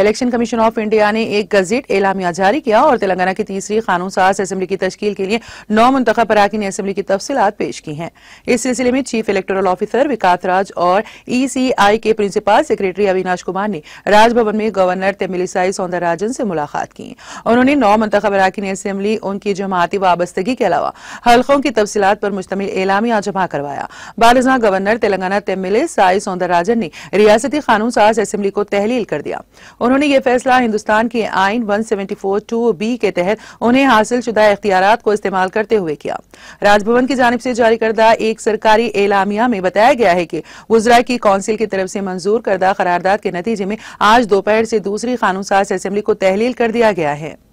election commission of India ने एक gazette एलामिया जारी किया और तेलंगाना की तीसरी कानून साज असेंबली की तश्ल के लिए नौ मुंतब अराकीन असेंबली की तफसीत पेश की हैं इस सिलसिले में chief electoral officer Vikas Raj और ई सी आई के प्रिंसिपल सेक्रेटरी अविनाश कुमार ने राजभवन में गवर्नर तेमिलीसाई सौंदरराजन से मुलाकात की उन्होंने नौ मुंतब अराकीन असेंबली उनकी जमाती वाबस्तगी के अलावा हल्कों की तफसीत पर मुश्तमिल एलामिया जमा करवाया बाद गवर्नर तेलंगाना तेमिलिसाई साई सौंदरराजन ने रियासती कानून साज असेंबली को तहलील कर दिया उन्होंने ये फैसला हिंदुस्तान के आइन 174 टू बी के तहत उन्हें हासिल शुदा इख्तियार को इस्तेमाल करते हुए किया राजभवन की जानब से जारी करदा एक सरकारी एलामिया में बताया गया है कि वजरा की कौंसिल की तरफ से मंजूर करदा करारदाद के नतीजे में आज दोपहर से दूसरी कानून साज असेंबली को तहलील कर दिया गया है